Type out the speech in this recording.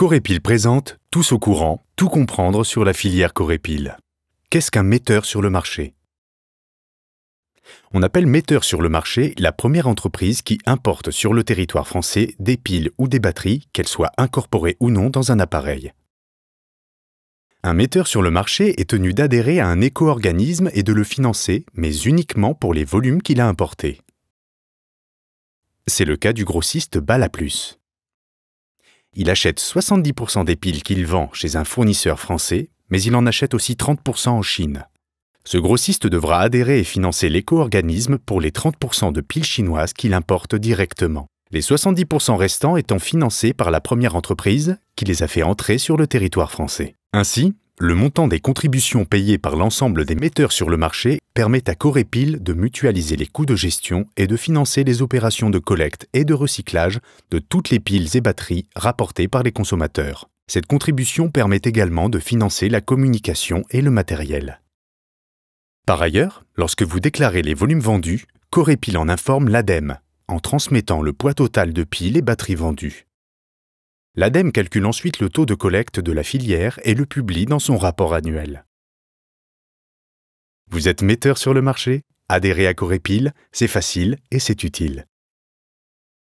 Corépil présente Tous au courant, tout comprendre sur la filière Corépil. Qu'est-ce qu'un metteur sur le marché On appelle metteur sur le marché la première entreprise qui importe sur le territoire français des piles ou des batteries, qu'elles soient incorporées ou non dans un appareil. Un metteur sur le marché est tenu d'adhérer à un éco-organisme et de le financer, mais uniquement pour les volumes qu'il a importés. C'est le cas du grossiste Balaplus. Il achète 70% des piles qu'il vend chez un fournisseur français, mais il en achète aussi 30% en Chine. Ce grossiste devra adhérer et financer l'éco-organisme pour les 30% de piles chinoises qu'il importe directement. Les 70% restants étant financés par la première entreprise qui les a fait entrer sur le territoire français. Ainsi, le montant des contributions payées par l'ensemble des metteurs sur le marché permet à Corépil de mutualiser les coûts de gestion et de financer les opérations de collecte et de recyclage de toutes les piles et batteries rapportées par les consommateurs. Cette contribution permet également de financer la communication et le matériel. Par ailleurs, lorsque vous déclarez les volumes vendus, Corépil en informe l'ADEME en transmettant le poids total de piles et batteries vendues. L'ADEME calcule ensuite le taux de collecte de la filière et le publie dans son rapport annuel. Vous êtes metteur sur le marché Adhérez à Corépil, c'est facile et c'est utile.